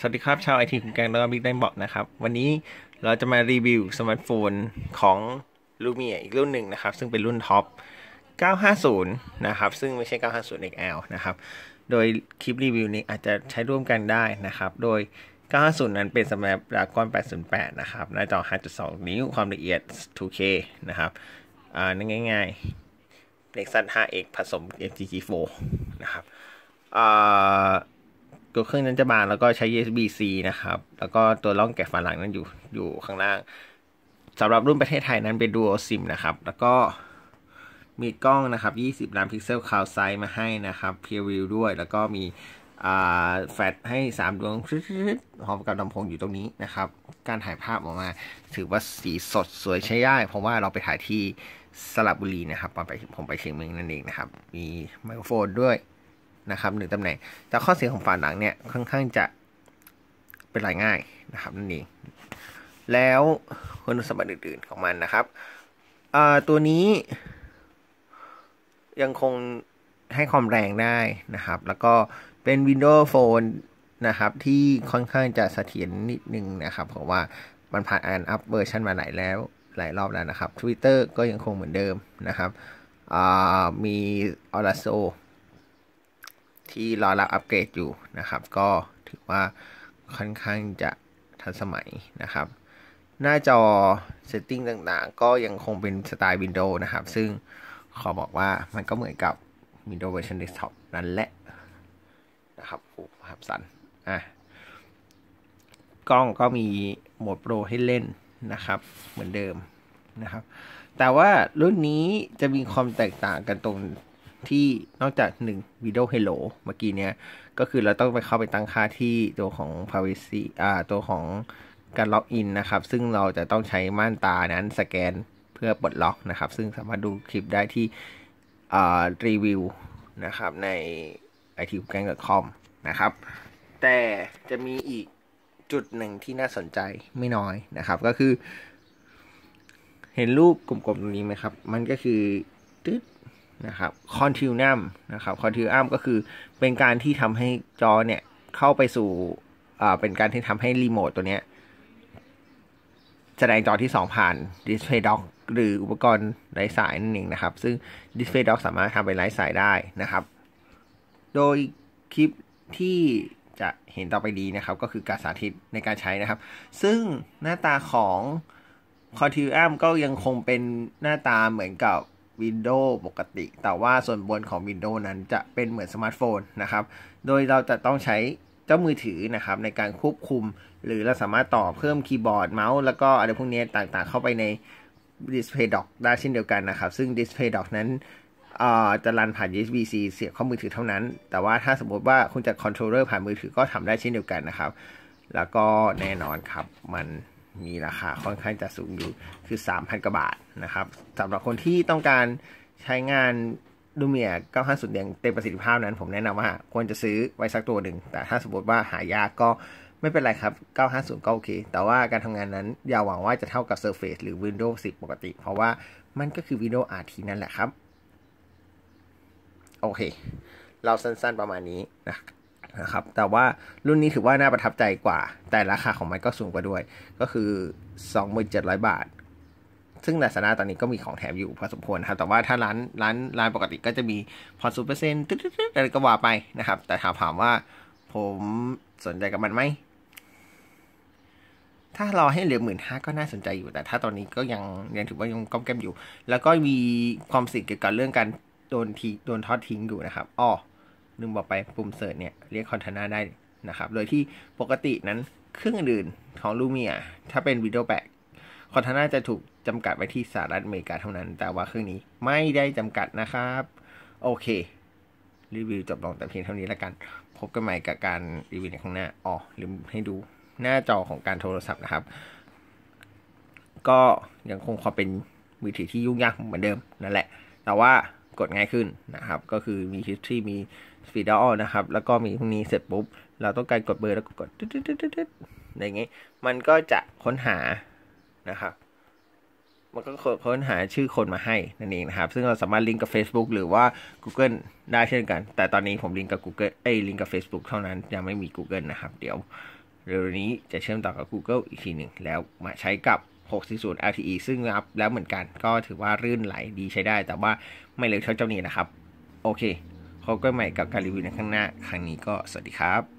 สวัสดีครับ ชาวไอทีคุณแกงแล้วก็บิ๊กได้บอกนะครับ วันนี้เราจะมารีวิวสมาร์ทโฟนของูเมียอีกรุ่นหนึ่งนะครับ ซึ่งเป็นรุ่นท็อป 950 นะครับซึ่งไม่ใช่ 950 XL นะครับ โดยคลิปรีวิวนี้อาจจะใช้ร่วมกันได้นะครับ โดย 950 นั้นเป็นสมาร์ทดากอน808 นะครับ หน้าจอ5.2 นิ้วความละเอียด 2K นะครับอ่านั่ง่าย ๆเ l e ซัน 5X ผสม FTG4 นะครับอ่าตัวเครื่องนั้นจะบาแล้วก็ใช้ USB C นะครับ แล้วก็ตัวล่องแกะฝาหลังนั้นอยู่อยู่ข้างล่างสำหรับรุ่นประเทศไทยนั้นเป็นด u a l ซิมนะครับ แล้วก็มีกล้องนะครับ 20 ล้านพิกเซลคาวไซส์มาให้นะครับเพียวิวด้วย แล้วก็มีแฟลชให้ 3 ดวงพร้อมกับลำโพงอยู่ตรงนี้นะครับ การถ่ายภาพออกมาถือว่าสีสดสวยใช้ได้เพราะว่าเราไปถ่ายที่สระบุรีนะครับผมไปผมไปเชียงเมืองนั่นเองนะครับมีไมโครโฟนด้วยนะครับหนึ่งตำแหน่งแต่ข้อเสียของฝาหลังเนี่ยค่อนข้างจะเป็นรายง่ายนะครับนั่นเองแล้วคุณสมบัติอื่น ๆของมันนะครับ ตัวนี้ ยังคงให้ความแรงได้นะครับ แล้วก็เป็น Windows Phone นะครับที่ค่อนข้างจะเสถียรนิดนึงนะครับ เพราะว่า มันผ่านอันอัพเวอร์ชันมาหลายแล้ว หลายรอบแล้วนะครับ Twitter ก็ยังคงเหมือนเดิมนะครับ มีออร์โซที่รอรับอัปเกรดอยู่นะครับ ก็ถือว่าค่อนข้างจะทันสมัยนะครับ หน้าจอเซตติ้งต่างๆ ก็ยังคงเป็นสไตล์ Windows นะครับ ซึ่งขอบอกว่ามันก็เหมือนกับ Windows Version Desktop นั่นแหละ นะครับโอ้ภับสันอ่ะกล้องก็มีโหมดโปรให้เล่นนะครับ เหมือนเดิมนะครับ แต่ว่ารุ่นนี้จะมีความแตกต่างกันตรงที่นอกจาก 1 video hello เมื่อกี้เนี้ยก็คือเราต้องไปเข้าไปตั้งค่าที่ตัวของ privacy อ่าตัวของการล็อกอินนะครับ ซึ่งเราจะต้องใช้ม่านตานั้นสแกนเพื่อปลดล็อกนะครับ ซึ่งสามารถดูคลิปได้ที่อ่ารีวิวนะครับใน i t b e g a n g c o m นะครับ แต่จะมีอีกจุดหนึ่งที่น่าสนใจไม่น้อยนะครับก็คือ เห็นรูปกลมๆตรงนี้ไหมครับ มันก็คือตึ๊ดนะครับ c o n t i n u u มนะครับ c o n t i n u u มก็คือเป็นการที่ทำให้จอเนี่ยเข้าไปสู่อ่าเป็นการที่ทำให้รีโมทตัวเนี้ยแสดงจอที่ 2 ผ่าน display dock หรืออุปกรณ์ไร้สายนั่นเองนะครับ ซึ่ง display dock สามารถทำเป็นไร้สายได้นะครับ โดยคลิปที่จะเห็นต่อไปดีนะครับก็คือการสาธิตในการใช้นะครับ ซึ่งหน้าตาของ c o n t i n u u m ก็ยังคงเป็นหน้าตาเหมือนกับวินโดว์ปกติ แต่ว่าส่วนบนของวินโดว์นั้นจะเป็นเหมือนสมาร์ทโฟนนะครับ โดยเราจะต้องใช้เจ้ามือถือนะครับ ในการควบคุมหรือเราสามารถต่อเพิ่มคีย์บอร์ดเมาส์แล้วก็อะไรพวกนี้ต่างๆ เข้าไปใน Display Dock ได้เช่นเดียวกันนะครับ ซึ่ง Display Dock นั้น จะรันผ่าน USB-C เสียบข้อมือถือเท่านั้น แต่ว่าถ้าสมมติว่าคุณจะคอนโทรลเลอร์ผ่านมือถือก็ทำได้เช่นเดียวกันนะครับ แล้วก็แน่นอนครับมันมีราคาค่อนข้างจะสูงอยู่คือ 3,000กว่าบาทนะครับสำหรับคนที่ต้องการใช้งานดูเมีย95สุดเดียงเต็มประสิทธิภาพนั้น ผมแนะนำว่าควรจะซื้อไว้สักตัวหนึ่ง แต่ถ้าสมมติว่าหายากก็ไม่เป็นไรครับ 950 ก็โอเค แต่ว่าการทำงานนั้นอย่าหวังว่าจะเท่ากับ Surface หรือ Windows 10 ปกติ เพราะว่ามันก็คือ Windows RT นั่นแหละครับโอเค เราสั้น ๆประมาณนี้นะนะครับแต่ว่ารุ่นนี้ถือว่าน่าประทับใจกว่า แต่ราคาของมันก็สูงกว่าด้วย ก็คือ 2,700บาท ซึ่งลาสนาตอนนี้ก็มีของแถมอยู่พอสมควรครับ แต่ว่าถ้าร้านร้านร้านปกติก็จะมีพอสูเปอร์เซ็นต์ตึ๊ดๆอะไรก็ว่าไปนะครับ แต่ถามถามว่า ผมสนใจกับมันไหม ถ้ารอให้เหลือหมื่นห้าก็น่าสนใจอยู่ แต่ ถ้าตอนนี้ก็ยังยังถือว่ายังก้มแก้มอยู่ แล้วก็มีความเสี่ยงเกี่ยวกับเรื่องการโดนทีโดนทอดทิ้งอยู่นะครับอ๋อลืมบอกไปปุ่มเสิร์ชเนี่ยเรียกคอนเทนเนอร์ได้นะครับ โดยที่ปกตินั้นเครื่องอื่นของลูเมียถ้าเป็นวิดีโอแบกคอนเทนเนอร์จะถูกจำกัดไว้ที่สหรัฐอเมริกาเท่านั้น แต่ว่าเครื่องนี้ไม่ได้จำกัดนะครับ โอเครีวิวจบลงแต่เพียงเท่านี้แล้วกัน พบกันใหม่กับการรีวิวในข้างหน้าอ๋อลืมให้ดูหน้าจอของการโทรศัพท์นะครับ ก็ยังคงความเป็นมือถือที่ยุ่งยากเหมือนเดิมนั่นแหละ แต่ว่ากดง่ายขึ้นนะครับ ก็คือมี history มีฟีดอลนะครับ แล้วก็มีพวกนี้เสร็จปุ๊บ เราต้องการกดเบอร์แล้วก็กดดึ๊ดดดอย่างงี้ มันก็จะค้นหานะครับ มันก็ค้นหาชื่อคนมาให้นั่นเองนะครับ ซึ่งเราสามารถลิงก์กับ Facebook หรือว่า Google ได้เช่นกัน แต่ตอนนี้ผมลิงก์กับ Google เอ้ลิงก์กับ Facebook เท่านั้นยังไม่มี Google นะครับ เดี๋ยวเร็วนี้จะเชื่อมต่อกับ Google อีกทีหนึ่งแล้วมาใช้กับ640 r t e ซึ่งรับแล้วเหมือนกัน ก็ถือว่ารื่นไหลดีใช้ได้ แต่ว่าไม่เลยวเท่าเจ้านี้นะครับ โอเคพบกันใหม่กับการรีวิวในข้างหน้า ครั้งนี้ก็สวัสดีครับ